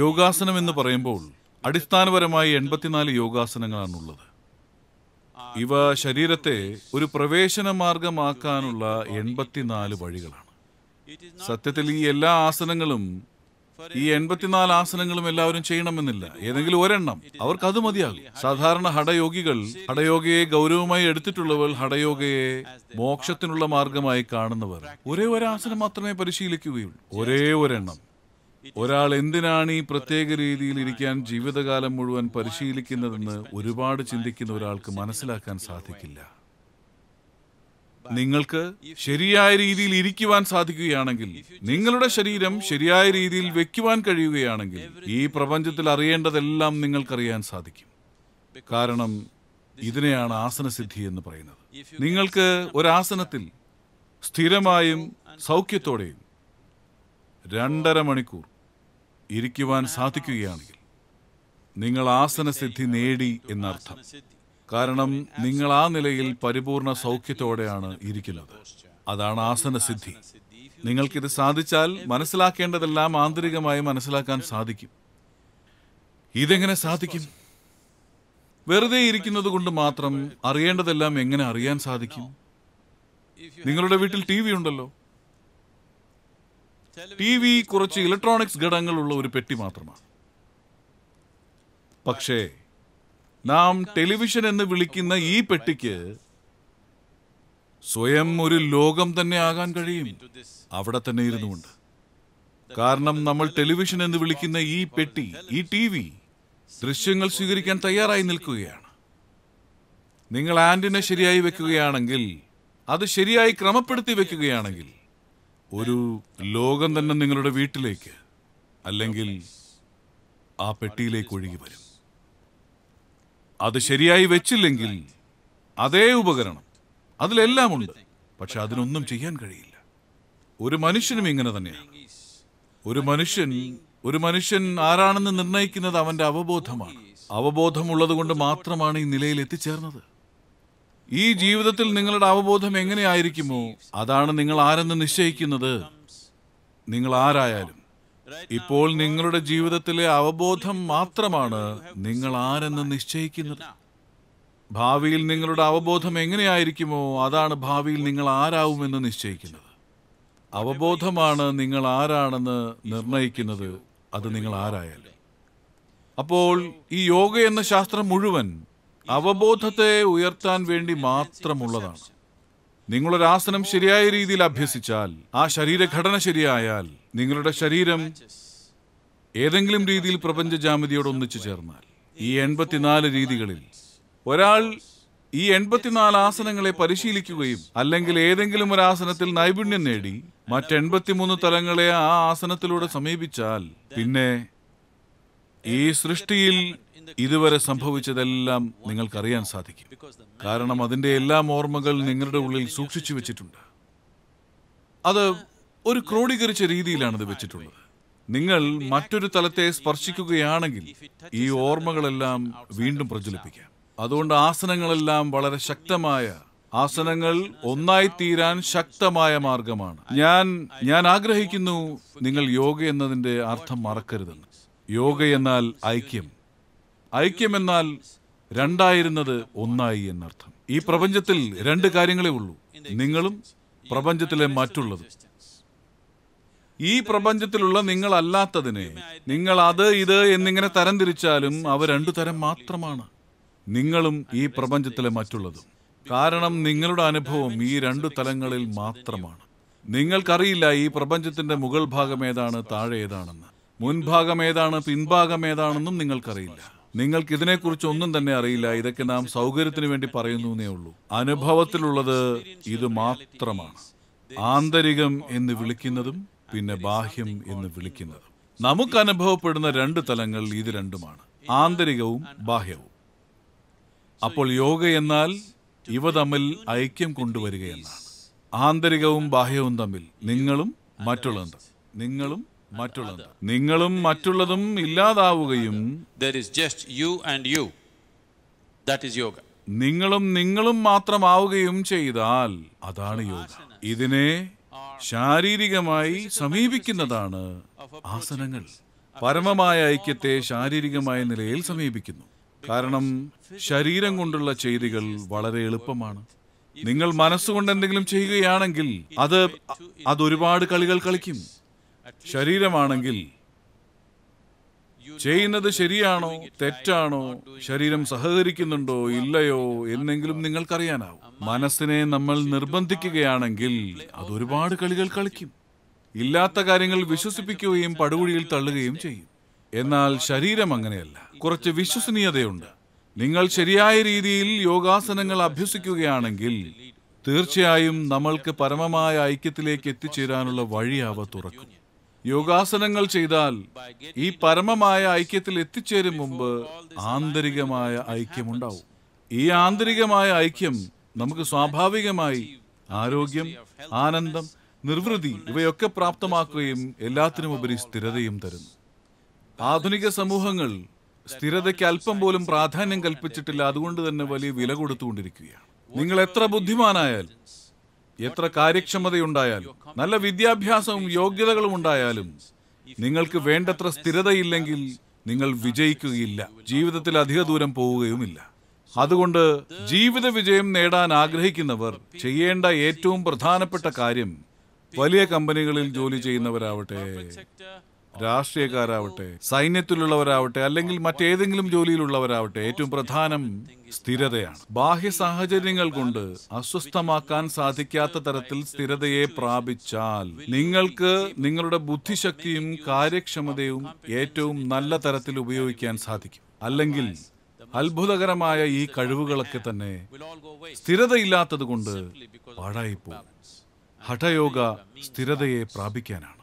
യോഗാസനം എന്ന് പറയുമ്പോൾ അടിസ്ഥാനപരമായി എൺപത്തിനാല് യോഗാസനങ്ങളാണുള്ളത് ഇവ ശരീരത്തെ ഒരു പ്രവേശന മാർഗമാക്കാനുള്ള എൺപത്തിനാല് വഴികളാണ് സത്യത്തിൽ ഈ എല്ലാ ആസനങ്ങളും ഈ എൺപത്തിനാല് ആസനങ്ങളും എല്ലാവരും ചെയ്യണമെന്നില്ല ഏതെങ്കിലും ഒരെണ്ണം അവർക്ക് അത് മതിയാകും സാധാരണ ഹടയോഗികൾ ഹടയോഗയെ ഗൗരവമായി എടുത്തിട്ടുള്ളവർ ഹടയോഗയെ മോക്ഷത്തിനുള്ള മാർഗമായി കാണുന്നവർ ഒരേ ഒരു ആസനം മാത്രമേ പരിശീലിക്കുകയുള്ളൂ ഒരേ ഒരെണ്ണം ഒരാൾ എന്തിനാണ് ഈ പ്രത്യേക രീതിയിൽ ഇരിക്കാൻ ജീവിതകാലം മുഴുവൻ പരിശീലിക്കുന്നതെന്ന് ഒരുപാട് ചിന്തിക്കുന്ന ഒരാൾക്ക് മനസ്സിലാക്കാൻ സാധിക്കില്ല നിങ്ങൾക്ക് ശരിയായ രീതിയിൽ ഇരിക്കുവാൻ സാധിക്കുകയാണെങ്കിൽ നിങ്ങളുടെ ശരീരം ശരിയായ രീതിയിൽ വെക്കുവാൻ കഴിയുകയാണെങ്കിൽ ഈ പ്രപഞ്ചത്തിൽ അറിയേണ്ടതെല്ലാം നിങ്ങൾക്കറിയാൻ സാധിക്കും കാരണം ഇതിനെയാണ് ആസനസിദ്ധി എന്ന് പറയുന്നത് നിങ്ങൾക്ക് ഒരാസനത്തിൽ സ്ഥിരമായും സൗഖ്യത്തോടെയും രണ്ടര മണിക്കൂർ ഇരിക്കുവാൻ സാധിക്കുകയാണെങ്കിൽ നിങ്ങൾ ആസനസിദ്ധി നേടി എന്നർത്ഥം കാരണം നിങ്ങൾ ആ നിലയിൽ പരിപൂർണ സൗഖ്യത്തോടെയാണ് ഇരിക്കുന്നത് അതാണ് ആസനസിദ്ധി നിങ്ങൾക്കിത് സാധിച്ചാൽ മനസ്സിലാക്കേണ്ടതെല്ലാം ആന്തരികമായി മനസ്സിലാക്കാൻ സാധിക്കും ഇതെങ്ങനെ സാധിക്കും വെറുതെ ഇരിക്കുന്നത് കൊണ്ട് മാത്രം അറിയേണ്ടതെല്ലാം എങ്ങനെ അറിയാൻ സാധിക്കും നിങ്ങളുടെ വീട്ടിൽ ടി വി ഉണ്ടല്ലോ ടി വി കുറച്ച് ഇലക്ട്രോണിക്സ് ഘടകങ്ങളുള്ള ഒരു പെട്ടി മാത്രമാണ് പക്ഷേ നാം ടെലിവിഷൻ എന്ന് വിളിക്കുന്ന ഈ പെട്ടിക്ക് സ്വയം ഒരു ലോകം തന്നെ ആകാൻ കഴിയും അവിടെ തന്നെ ഇരുന്നുകൊണ്ട് കാരണം നമ്മൾ ടെലിവിഷൻ എന്ന് വിളിക്കുന്ന ഈ പെട്ടി ഈ ടി വി ദൃശ്യങ്ങൾ സ്വീകരിക്കാൻ തയ്യാറായി നിൽക്കുകയാണ് നിങ്ങൾ ആന്റിനെ ശരിയായി വെക്കുകയാണെങ്കിൽ അത് ശരിയായി ക്രമപ്പെടുത്തി വെക്കുകയാണെങ്കിൽ ഒരു ലോകം തന്നെ നിങ്ങളുടെ വീട്ടിലേക്ക് അല്ലെങ്കിൽ ആ പെട്ടിയിലേക്ക് ഒഴുകി വരും അത് ശരിയായി വെച്ചില്ലെങ്കിൽ അതേ ഉപകരണം അതിലെല്ലാം ഉണ്ട് പക്ഷെ അതിനൊന്നും ചെയ്യാൻ കഴിയില്ല ഒരു മനുഷ്യനും ഇങ്ങനെ തന്നെയാണ് ഒരു മനുഷ്യൻ ഒരു മനുഷ്യൻ ആരാണെന്ന് നിർണ്ണയിക്കുന്നത് അവന്റെ അവബോധമാണ് അവബോധമുള്ളത് കൊണ്ട് മാത്രമാണ് ഈ നിലയിൽ എത്തിച്ചേർന്നത് ഈ ജീവിതത്തിൽ നിങ്ങളുടെ അവബോധം എങ്ങനെയായിരിക്കുമോ അതാണ് നിങ്ങൾ ആരെന്ന് നിശ്ചയിക്കുന്നത് നിങ്ങൾ ആരായാലും ഇപ്പോൾ നിങ്ങളുടെ ജീവിതത്തിലെ അവബോധം മാത്രമാണ് നിങ്ങൾ ആരെന്ന് നിശ്ചയിക്കുന്നത് ഭാവിയിൽ നിങ്ങളുടെ അവബോധം എങ്ങനെയായിരിക്കുമോ അതാണ് ഭാവിയിൽ നിങ്ങൾ ആരാവുമെന്ന് നിശ്ചയിക്കുന്നത് അവബോധമാണ് നിങ്ങൾ ആരാണെന്ന് നിർണയിക്കുന്നത് അത് നിങ്ങൾ ആരായാലും അപ്പോൾ ഈ യോഗ എന്ന ശാസ്ത്രം മുഴുവൻ അവബോധത്തെ ഉയർത്താൻ വേണ്ടി മാത്രമുള്ളതാണ് നിങ്ങളൊരു ആസനം ശരിയായ രീതിയിൽ അഭ്യസിച്ചാൽ ആ ശരീരഘടന ശരിയായാൽ നിങ്ങളുടെ ശരീരം ഏതെങ്കിലും രീതിയിൽ പ്രപഞ്ച ജാമിതിയോട് ഒന്നിച്ചു ചേർന്നാൽ ഈ എൺപത്തിനാല് രീതികളിൽ ഒരാൾ ഈ എൺപത്തിനാല് ആസനങ്ങളെ പരിശീലിക്കുകയും അല്ലെങ്കിൽ ഏതെങ്കിലും ഒരു ആസനത്തിൽ നൈപുണ്യം നേടി മറ്റെൺപത്തിമൂന്ന് തലങ്ങളെ ആ ആസനത്തിലൂടെ സമീപിച്ചാൽ പിന്നെ ഈ സൃഷ്ടിയിൽ ഇതുവരെ സംഭവിച്ചതെല്ലാം നിങ്ങൾക്കറിയാൻ സാധിക്കും കാരണം അതിൻ്റെ എല്ലാ ഓർമ്മകൾ നിങ്ങളുടെ ഉള്ളിൽ സൂക്ഷിച്ചു വെച്ചിട്ടുണ്ട് അത് ഒരു ക്രോഡീകരിച്ച രീതിയിലാണ് ഇത് വെച്ചിട്ടുള്ളത് നിങ്ങൾ മറ്റൊരു തലത്തെ സ്പർശിക്കുകയാണെങ്കിൽ ഈ ഓർമ്മകളെല്ലാം വീണ്ടും പ്രചരിപ്പിക്കാം അതുകൊണ്ട് ആസനങ്ങളെല്ലാം വളരെ ശക്തമായ ആസനങ്ങൾ ഒന്നായി തീരാൻ ശക്തമായ മാർഗമാണ് ഞാൻ ഞാൻ ആഗ്രഹിക്കുന്നു നിങ്ങൾ യോഗ എന്നതിന്റെ അർത്ഥം മറക്കരുതെന്ന് യോഗ എന്നാൽ ഐക്യം ഐക്യമെന്നാൽ രണ്ടായിരുന്നത് ഒന്നായി എന്നർത്ഥം ഈ പ്രപഞ്ചത്തിൽ രണ്ട് കാര്യങ്ങളേ ഉള്ളൂ നിങ്ങളും പ്രപഞ്ചത്തിലെ മറ്റുള്ളത് ഈ പ്രപഞ്ചത്തിലുള്ള നിങ്ങളല്ലാത്തതിനെ നിങ്ങൾ അത് ഇത് എന്നിങ്ങനെ തരംതിരിച്ചാലും അവ രണ്ടു തരം മാത്രമാണ് നിങ്ങളും ഈ പ്രപഞ്ചത്തിലെ മറ്റുള്ളതും കാരണം നിങ്ങളുടെ അനുഭവം ഈ രണ്ടു തലങ്ങളിൽ മാത്രമാണ് നിങ്ങൾക്കറിയില്ല ഈ പ്രപഞ്ചത്തിന്റെ മുകൾ ഭാഗം ഏതാണ് താഴെ ഏതാണെന്ന് മുൻഭാഗം ഏതാണ് പിൻഭാഗം ഏതാണെന്നും നിങ്ങൾക്കറിയില്ല നിങ്ങൾക്ക് ഇതിനെക്കുറിച്ച് ഒന്നും തന്നെ അറിയില്ല ഇതൊക്കെ നാം സൗകര്യത്തിന് വേണ്ടി പറയുന്നു എന്നേ ഉള്ളൂ അനുഭവത്തിലുള്ളത് ഇത് മാത്രമാണ് ആന്തരികം എന്ന് വിളിക്കുന്നതും പിന്നെ ബാഹ്യം എന്ന് വിളിക്കുന്നതും നമുക്ക് അനുഭവപ്പെടുന്ന രണ്ട് തലങ്ങൾ ഇത് രണ്ടുമാണ് ആന്തരികവും ബാഹ്യവും അപ്പോൾ യോഗ എന്നാൽ ഇവ തമ്മിൽ ഐക്യം കൊണ്ടുവരിക എന്നാണ് ആന്തരികവും ബാഹ്യവും തമ്മിൽ നിങ്ങളും മറ്റുള്ളവരും നിങ്ങളും മറ്റുള്ളത് നിങ്ങളും മറ്റുള്ളതും ഇല്ലാതാവുകയും നിങ്ങളും നിങ്ങളും മാത്രമാവുകയും ചെയ്താൽ അതാണ് യോഗ ഇതിനെ ശാരീരികമായി സമീപിക്കുന്നതാണ് ആസനങ്ങൾ പരമമായ ഐക്യത്തെ ശാരീരികമായ നിലയിൽ സമീപിക്കുന്നു കാരണം ശരീരം കൊണ്ടുള്ള ചെയ്തികൾ വളരെ എളുപ്പമാണ് നിങ്ങൾ മനസ്സുകൊണ്ട് എന്തെങ്കിലും ചെയ്യുകയാണെങ്കിൽ അത് അത് ഒരുപാട് കളികൾ കളിക്കും ശരീരമാണെങ്കിൽ ചെയ്യുന്നത് ശരിയാണോ തെറ്റാണോ ശരീരം സഹകരിക്കുന്നുണ്ടോ ഇല്ലയോ എന്നെങ്കിലും നിങ്ങൾക്കറിയാനാവും മനസ്സിനെ നമ്മൾ നിർബന്ധിക്കുകയാണെങ്കിൽ അതൊരുപാട് കളികൾ കളിക്കും ഇല്ലാത്ത കാര്യങ്ങൾ വിശ്വസിപ്പിക്കുകയും പടുകുഴിയിൽ തള്ളുകയും ചെയ്യും എന്നാൽ ശരീരം അങ്ങനെയല്ല കുറച്ച് വിശ്വസനീയതയുണ്ട് നിങ്ങൾ ശരിയായ രീതിയിൽ യോഗാസനങ്ങൾ അഭ്യസിക്കുകയാണെങ്കിൽ തീർച്ചയായും നമ്മൾക്ക് പരമമായ ഐക്യത്തിലേക്ക് എത്തിച്ചേരാനുള്ള വഴിയാവ തുറക്കും യോഗാസനങ്ങൾ ചെയ്താൽ ഈ പരമമായ ഐക്യത്തിൽ എത്തിച്ചേരും മുമ്പ് ആന്തരികമായ ഐക്യമുണ്ടാവും ഈ ആന്തരികമായ ഐക്യം നമുക്ക് സ്വാഭാവികമായി ആരോഗ്യം ആനന്ദം നിർവൃതി ഇവയൊക്കെ പ്രാപ്തമാക്കുകയും എല്ലാത്തിനുമുപരി സ്ഥിരതയും തരുന്നു ആധുനിക സമൂഹങ്ങൾ സ്ഥിരതയ്ക്ക് അല്പം പോലും പ്രാധാന്യം കൽപ്പിച്ചിട്ടില്ല അതുകൊണ്ട് തന്നെ വലിയ വില കൊടുത്തുകൊണ്ടിരിക്കുകയാണ് നിങ്ങൾ എത്ര ബുദ്ധിമാനായാൽ എത്ര കാര്യക്ഷമതയുണ്ടായാലും നല്ല വിദ്യാഭ്യാസവും യോഗ്യതകളും ഉണ്ടായാലും നിങ്ങൾക്ക് വേണ്ടത്ര സ്ഥിരതയില്ലെങ്കിൽ നിങ്ങൾ വിജയിക്കുകയില്ല ജീവിതത്തിൽ അധിക ദൂരം പോവുകയുമില്ല അതുകൊണ്ട് ജീവിത വിജയം നേടാൻ ആഗ്രഹിക്കുന്നവർ ചെയ്യേണ്ട ഏറ്റവും പ്രധാനപ്പെട്ട കാര്യം വലിയ കമ്പനികളിൽ ജോലി ചെയ്യുന്നവരാവട്ടെ രാഷ്ട്രീയക്കാരാവട്ടെ സൈന്യത്തിലുള്ളവരാവട്ടെ അല്ലെങ്കിൽ മറ്റേതെങ്കിലും ജോലിയിലുള്ളവരാവട്ടെ ഏറ്റവും പ്രധാനം സ്ഥിരതയാണ് ബാഹ്യ സാഹചര്യങ്ങൾ കൊണ്ട് അസ്വസ്ഥമാക്കാൻ സാധിക്കാത്ത തരത്തിൽ സ്ഥിരതയെ പ്രാപിച്ചാൽ നിങ്ങൾക്ക് നിങ്ങളുടെ ബുദ്ധിശക്തിയും കാര്യക്ഷമതയും ഏറ്റവും നല്ല തരത്തിൽ ഉപയോഗിക്കാൻ സാധിക്കും അല്ലെങ്കിൽ അത്ഭുതകരമായ ഈ കഴിവുകളൊക്കെ തന്നെ സ്ഥിരതയില്ലാത്തത് കൊണ്ട് പാഴായിപ്പോകും ഹഠയോഗ സ്ഥിരതയെ പ്രാപിക്കാനാണ്